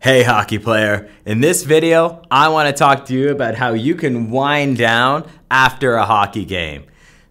Hey hockey player, in this video I want to talk to you about how you can wind down after a hockey game.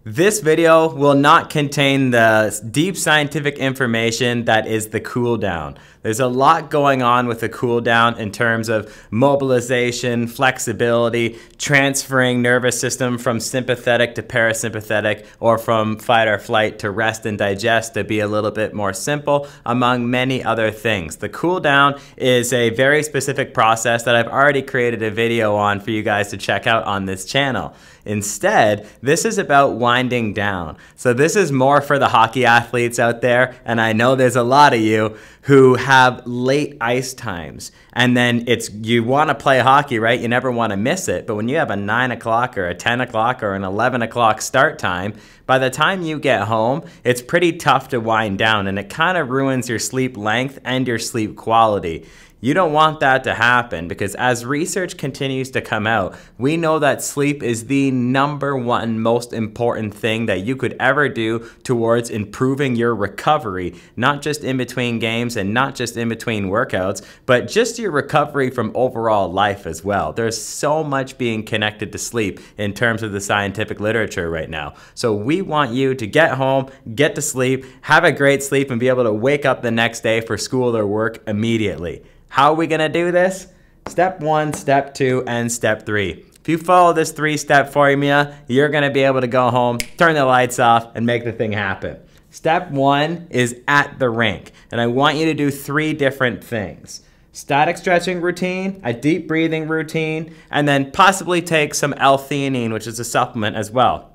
This video will not contain the deep scientific information that is the cool down. There's a lot going on with the cooldown in terms of mobilization, flexibility, transferring nervous system from sympathetic to parasympathetic or from fight or flight to rest and digest to be a little bit more simple, among many other things. The cooldown is a very specific process that I've already created a video on for you guys to check out on this channel. Instead, this is about winding down. So this is more for the hockey athletes out there, and I know there's a lot of you who have late ice times. And then it's you want to play hockey, right? You never want to miss it. But when you have a 9 o'clock or a 10 o'clock or an 11 o'clock start time, by the time you get home, it's pretty tough to wind down and it kind of ruins your sleep length and your sleep quality. You don't want that to happen because as research continues to come out, we know that sleep is the number one most important thing that you could ever do towards improving your recovery, not just in between games and not just in between workouts, but just your recovery from overall life as well. There's so much being connected to sleep in terms of the scientific literature right now. So we want you to get home, get to sleep, have a great sleep, and be able to wake up the next day for school or work immediately. How are we gonna do this? Step one, step two, and step three. If you follow this three-step formula, you're gonna be able to go home, turn the lights off, and make the thing happen. Step one is at the rink, and I want you to do three different things. Static stretching routine, a deep breathing routine, and then possibly take some L-theanine, which is a supplement as well.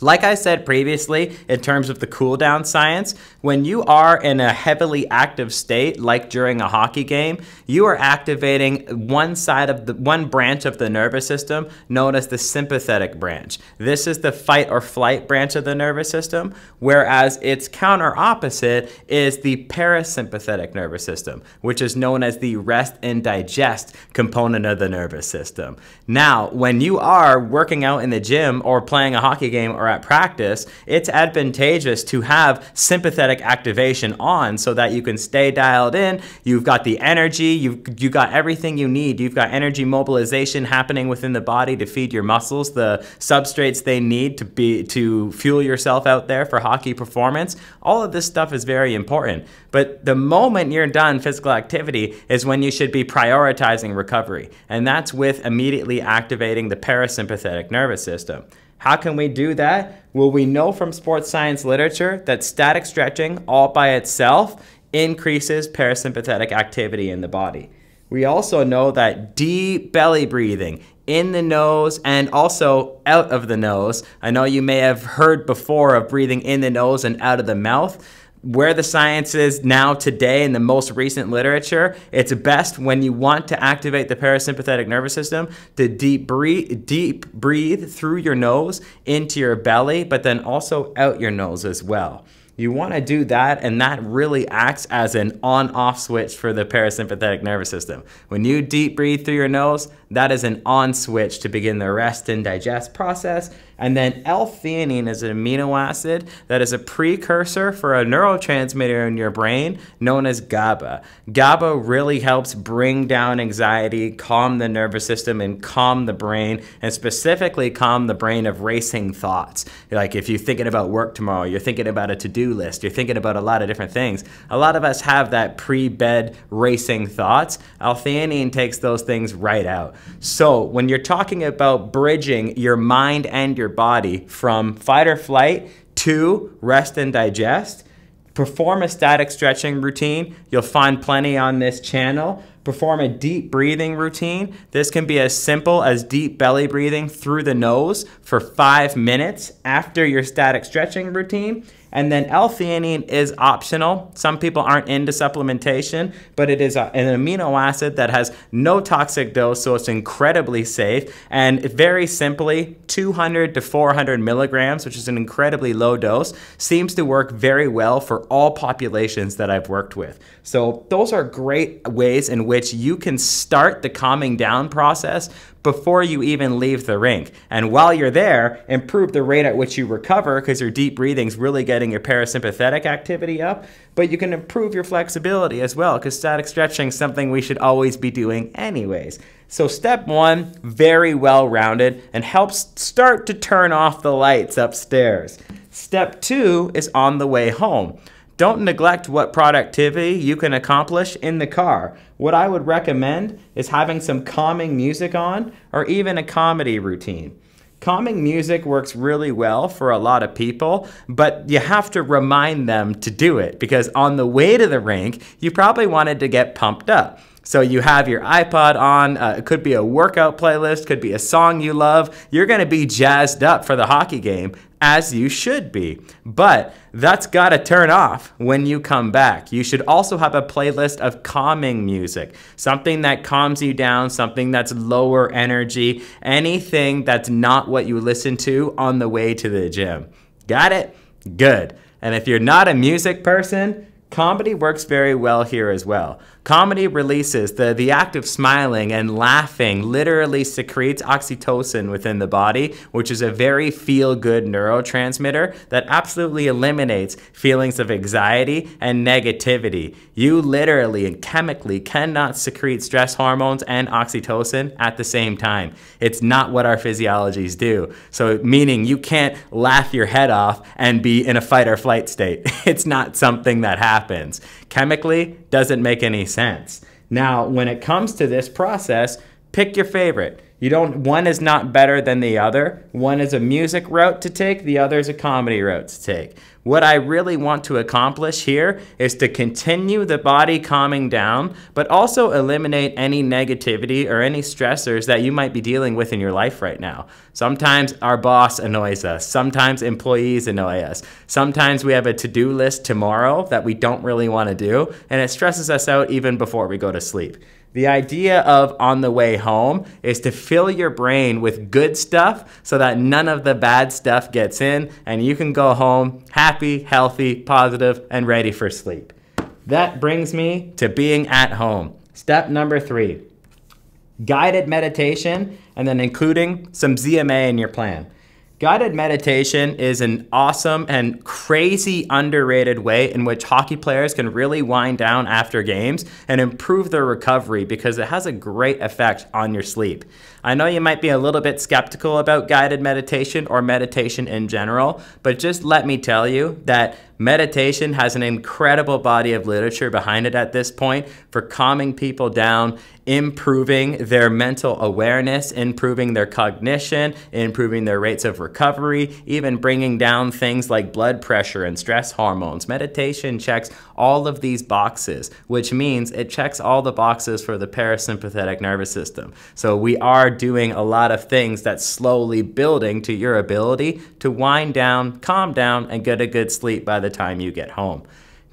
Like I said previously, in terms of the cooldown science, when you are in a heavily active state, like during a hockey game, you are activating one side of the one branch of the nervous system known as the sympathetic branch. This is the fight or flight branch of the nervous system, whereas its counter opposite is the parasympathetic nervous system, which is known as the rest and digest component of the nervous system. Now, when you are working out in the gym or playing a hockey game or or at practice, it's advantageous to have sympathetic activation on so that you can stay dialed in. You've got the energy, you've you got everything you need. You've got energy mobilization happening within the body to feed your muscles the substrates they need to be to fuel yourself out there for hockey performance. All of this stuff is very important. But the moment you're done physical activity is when you should be prioritizing recovery. And that's with immediately activating the parasympathetic nervous system. How can we do that? Well, we know from sports science literature that static stretching all by itself increases parasympathetic activity in the body. We also know that deep belly breathing in the nose and also out of the nose. I know you may have heard before of breathing in the nose and out of the mouth where the science is now today in the most recent literature, it's best when you want to activate the parasympathetic nervous system to deep breathe, deep breathe through your nose into your belly, but then also out your nose as well you want to do that, and that really acts as an on off switch for the parasympathetic nervous system. When you deep breathe through your nose, that is an on switch to begin the rest and digest process. And then L theanine is an amino acid that is a precursor for a neurotransmitter in your brain known as GABA. GABA really helps bring down anxiety, calm the nervous system, and calm the brain, and specifically calm the brain of racing thoughts. Like if you're thinking about work tomorrow, you're thinking about a to do list. You're thinking about a lot of different things. A lot of us have that pre bed racing thoughts. L-theanine takes those things right out. So when you're talking about bridging your mind and your body from fight or flight to rest and digest, perform a static stretching routine. You'll find plenty on this channel. Perform a deep breathing routine. This can be as simple as deep belly breathing through the nose for five minutes after your static stretching routine. And then L-theanine is optional. Some people aren't into supplementation, but it is a, an amino acid that has no toxic dose, so it's incredibly safe. And very simply, 200 to 400 milligrams, which is an incredibly low dose, seems to work very well for all populations that I've worked with. So those are great ways in which you can start the calming down process before you even leave the rink. And while you're there, improve the rate at which you recover because your deep breathing's really getting your parasympathetic activity up, but you can improve your flexibility as well because static stretching is something we should always be doing anyways. So step one, very well rounded and helps start to turn off the lights upstairs. Step two is on the way home. Don't neglect what productivity you can accomplish in the car. What I would recommend is having some calming music on or even a comedy routine. Calming music works really well for a lot of people, but you have to remind them to do it because on the way to the rink, you probably wanted to get pumped up. So you have your iPod on. Uh, it could be a workout playlist, could be a song you love. You're going to be jazzed up for the hockey game as you should be. But that's got to turn off when you come back. You should also have a playlist of calming music, something that calms you down, something that's lower energy, anything that's not what you listen to on the way to the gym. Got it? Good. And if you're not a music person, comedy works very well here as well. Comedy releases, the, the act of smiling and laughing literally secretes oxytocin within the body, which is a very feel good neurotransmitter that absolutely eliminates feelings of anxiety and negativity. You literally and chemically cannot secrete stress hormones and oxytocin at the same time. It's not what our physiologies do. So, meaning you can't laugh your head off and be in a fight or flight state. It's not something that happens. Chemically, doesn't make any sense. Now, when it comes to this process, pick your favorite. You don't one is not better than the other. One is a music route to take, the other is a comedy route to take. What I really want to accomplish here is to continue the body calming down, but also eliminate any negativity or any stressors that you might be dealing with in your life right now. Sometimes our boss annoys us, sometimes employees annoy us, sometimes we have a to do list tomorrow that we don't really want to do, and it stresses us out even before we go to sleep. The idea of on the way home is to fill your brain with good stuff so that none of the bad stuff gets in and you can go home happy, healthy, positive, and ready for sleep. That brings me to being at home. Step number three guided meditation and then including some ZMA in your plan. Guided meditation is an awesome and crazy underrated way in which hockey players can really wind down after games and improve their recovery because it has a great effect on your sleep. I know you might be a little bit skeptical about guided meditation or meditation in general, but just let me tell you that meditation has an incredible body of literature behind it at this point for calming people down, improving their mental awareness, improving their cognition, improving their rates of recovery, even bringing down things like blood pressure and stress hormones. Meditation checks all of these boxes, which means it checks all the boxes for the parasympathetic nervous system. So we are doing a lot of things that's slowly building to your ability to wind down, calm down, and get a good sleep by the time you get home.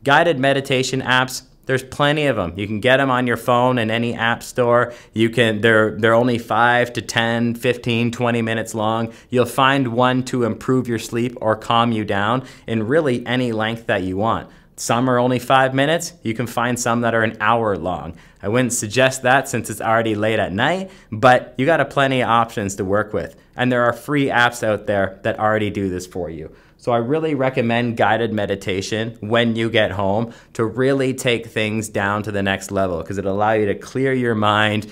Guided meditation apps, there's plenty of them. You can get them on your phone in any app store. You can they're they're only 5 to 10, 15, 20 minutes long. You'll find one to improve your sleep or calm you down in really any length that you want. Some are only five minutes. You can find some that are an hour long. I wouldn't suggest that since it's already late at night, but you got a plenty of options to work with. And there are free apps out there that already do this for you. So I really recommend guided meditation when you get home to really take things down to the next level because it'll allow you to clear your mind,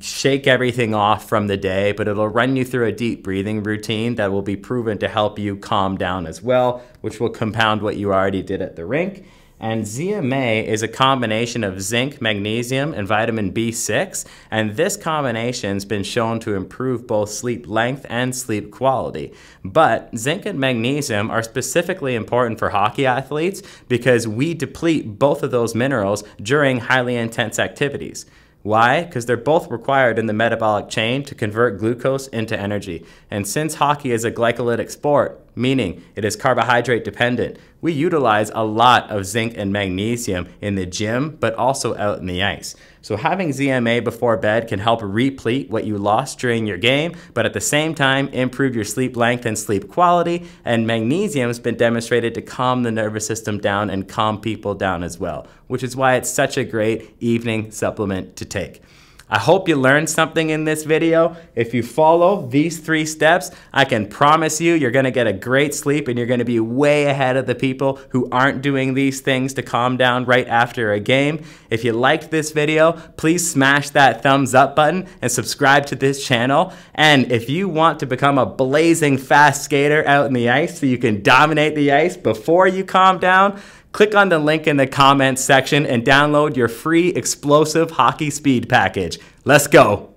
shake everything off from the day, but it'll run you through a deep breathing routine that will be proven to help you calm down as well, which will compound what you already did at the rink. And ZMA is a combination of zinc, magnesium, and vitamin B6, and this combination has been shown to improve both sleep length and sleep quality. But zinc and magnesium are specifically important for hockey athletes because we deplete both of those minerals during highly intense activities. Why? Because they're both required in the metabolic chain to convert glucose into energy. And since hockey is a glycolytic sport, meaning it is carbohydrate dependent, we utilize a lot of zinc and magnesium in the gym, but also out in the ice. So having ZMA before bed can help replete what you lost during your game, but at the same time, improve your sleep length and sleep quality. And magnesium has been demonstrated to calm the nervous system down and calm people down as well, which is why it's such a great evening supplement to take. I hope you learned something in this video. If you follow these three steps, I can promise you you're gonna get a great sleep and you're gonna be way ahead of the people who aren't doing these things to calm down right after a game. If you liked this video, please smash that thumbs up button and subscribe to this channel. And if you want to become a blazing fast skater out in the ice so you can dominate the ice before you calm down, Click on the link in the comments section and download your free explosive hockey speed package. Let's go.